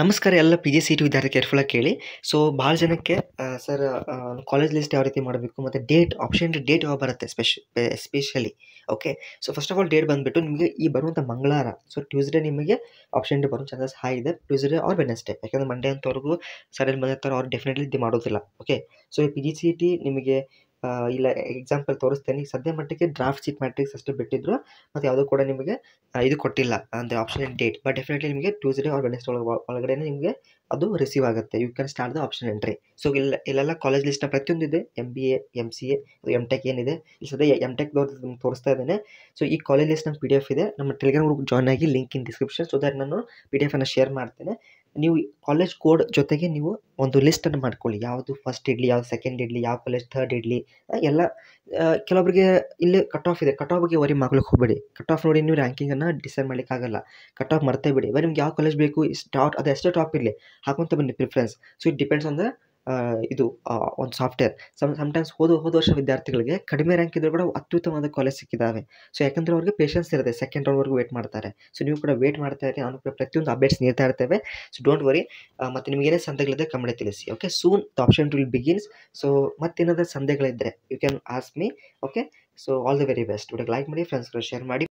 ನಮಸ್ಕಾರ ಎಲ್ಲ P G C T ವಿದ್ಯಾರ್ಥಿ ಕೇರ್ಫುಲ್ಲಾಗಿ ಕೇಳಿ ಸೊ ಭಾಳ ಜನಕ್ಕೆ ಸರ್ ಕಾಲೇಜ್ ಲಿಸ್ಟ್ ಯಾವ ರೀತಿ ಮಾಡಬೇಕು ಮತ್ತು ಡೇಟ್ ಆಪ್ಷನ್ ಡೇಟ್ ಯಾವಾಗ ಬರುತ್ತೆ ಸ್ಪೆಷ especially okay so first of all date ಬಂದುಬಿಟ್ಟು ನಿಮಗೆ ಈ ಬರುವಂಥ ಮಂಗಳವಾರ ಸೊ ಟ್ಯೂಸ್ಡೇ ನಿಮಗೆ ಆಪ್ಷನ್ ಡೇ ಬರೋ ಚಾನ್ಸಸ್ ಹಾಯ್ ಇದೆ ಟ್ಯೂಸ್ಡೇ ಆರ್ ವೆನಸ್ಡೇ ಯಾಕಂದರೆ ಮಂಡೇ ಅಂತವರೆಗೂ ಸಡನ್ ಬಂದಿರ್ತಾರೆ ಅವ್ರು ಡೆಫಿನೆಟ್ಲಿ ಮಾಡೋದಿಲ್ಲ okay so P G C T ನಿಮಗೆ ಇಲ್ಲ ಎಕ್ಸಾಂಪಲ್ ತೋರಿಸ್ತೇನೆ ಈಗ ಸದ್ಯ ಮಟ್ಟಿಗೆ ಡ್ರಾಫ್ಟ್ ಶೀಟ್ ಮ್ಯಾಟ್ರಿಕ್ಸ್ ಅಷ್ಟು ಬಿಟ್ಟಿದ್ರು ಮತ್ತು ಯಾವುದೂ ಕೂಡ ನಿಮಗೆ ಇದು ಕೊಟ್ಟಿಲ್ಲ ಅಂದರೆ option in date but definitely ನಿಮಗೆ ಟ್ಯೂಸ್ಡೇ ಆರ್ ವೆನೆಸ್ಡೇ ಒಳಗೆ ಒಳಗಡೆ ನಿಮಗೆ ಅದು ರಿಸೀವ್ ಆಗುತ್ತೆ you can start the option entry so ಇಲ್ಲ ಇಲ್ಲೆಲ್ಲ ಕಾಲೇಜ್ ಲಿಸ್ಟ್ನ ಪ್ರತಿಯೊಂದು ಇದೆ M B A M C A M tech ಏನಿದೆ ಇಲ್ಲಿ ಸದ್ಯ ಎಮ್ ಟೆಕ್ ನಿಮ್ಗೆ ತೋರಿಸ್ತಾ ಇದ್ದೇನೆ ಸೊ ಈ ಕಾಲೇಜ್ ಲಿಸ್ಟ್ನ ಪಿ ಡಿ ಎಫ್ ಇದೆ ನಮ್ಮ ಟೆಲಿಗ್ರಾಮ್ ಗ್ರೂಪ್ ಜಾಯ್ನ್ ಆಗಿ link in description so that ನಾನು ಪಿ ಡಿ ಎಫನ್ನು ಶೇರ್ ಮಾಡ್ತೇನೆ ನೀವು ಕಾಲೇಜ್ ಕೋಡ್ ಜೊತೆಗೆ ನೀವು ಒಂದು ಲಿಸ್ಟನ್ನು ಮಾಡ್ಕೊಳ್ಳಿ ಯಾವುದು ಫಸ್ಟ್ ಇಡ್ಲಿ ಯಾವ್ದು ಸೆಕೆಂಡ್ ಇರಲಿ ಯಾವ ಕಾಲೇಜ್ ಥರ್ಡ್ ಇಡ್ಲಿ ಎಲ್ಲ ಕೆಲವೊಬ್ಬರಿಗೆ ಇಲ್ಲಿ ಕಟ್ ಆಫ್ ಇದೆ ಕಟ್ ಆಫ್ ಬಗ್ಗೆ ವರಿ ಮಾಡ್ಲಿಕ್ಕೆ ಹೋಗಬೇಡಿ ಕಟ್ ಆಫ್ ನೋಡಿ ನೀವು ರ್ಯಾಂಕಿಂಗನ್ನು ಡಿಸೈಡ್ ಮಾಡಲಿಕ್ಕಾಗಲ್ಲ ಕಟ್ ಆಫ್ ಮರ್ತೇ ಬಿಡಿ ಬರೀ ನಿಮ್ಗೆ ಯಾವ ಕಾಲೇಜ್ ಬೇಕು ಇಷ್ಟು ಟಾಪ್ ಅದು ಎಷ್ಟೇ ಟಾಪ್ ಇರಲಿ ಹಾಕೊಂತ ಬನ್ನಿ preference so it depends on the ಇದು ಒಂದು ಸಾಫ್ಟ್ವೇರ್ ಸಮ್ ಸಮ್ಟೈಮ್ಸ್ ಹೋದ ಹೋದ ವರ್ಷ ವಿದ್ಯಾರ್ಥಿಗಳಿಗೆ ಕಡಿಮೆ ರ್ಯಾಂಕ್ ಇದ್ದರೂ ಕೂಡ ಅತ್ಯುತ್ತಮವಾದ ಕಾಲೇಜ್ ಸಿಕ್ಕಿದ್ದಾವೆ ಸೊ ಯಾಕಂದರೆ ಅವ್ರಿಗೆ ಪೇಷನ್ಸ್ ಇರುತ್ತೆ ಸೆಕೆಂಡ್ ರೌಂಡ್ವರೆಗೂ ವೇಟ್ ಮಾಡ್ತಾರೆ ಸೊ ನೀವು ಕೂಡ ವೇಟ್ ಮಾಡ್ತಾ ಇರಿ ಅವ್ನು ಕೂಡ ಪ್ರತಿಯೊಂದು ಅಪ್ಡೇಟ್ಸ್ ನೀಡ್ತಾ ಇರ್ತೇವೆ ಸೊ ಡೋಂಟ್ ವರಿ ಮತ್ತು ನಿಮಗೇನೇ ಸಂದೇಹಗಳಿದ್ದರೆ ಕಮ್ಮಿ ತಿಳಿಸಿ okay soon the option will begins so ಮತ್ತೇನಾದರೂ ಸಂದೆಗಳಿದ್ದರೆ you can ask me okay so all the very best ವಿಡಿಯೋಗೆ ಲೈಕ್ ಮಾಡಿ ಫ್ರೆಂಡ್ಸ್ಗಳು ಶೇರ್ ಮಾಡಿ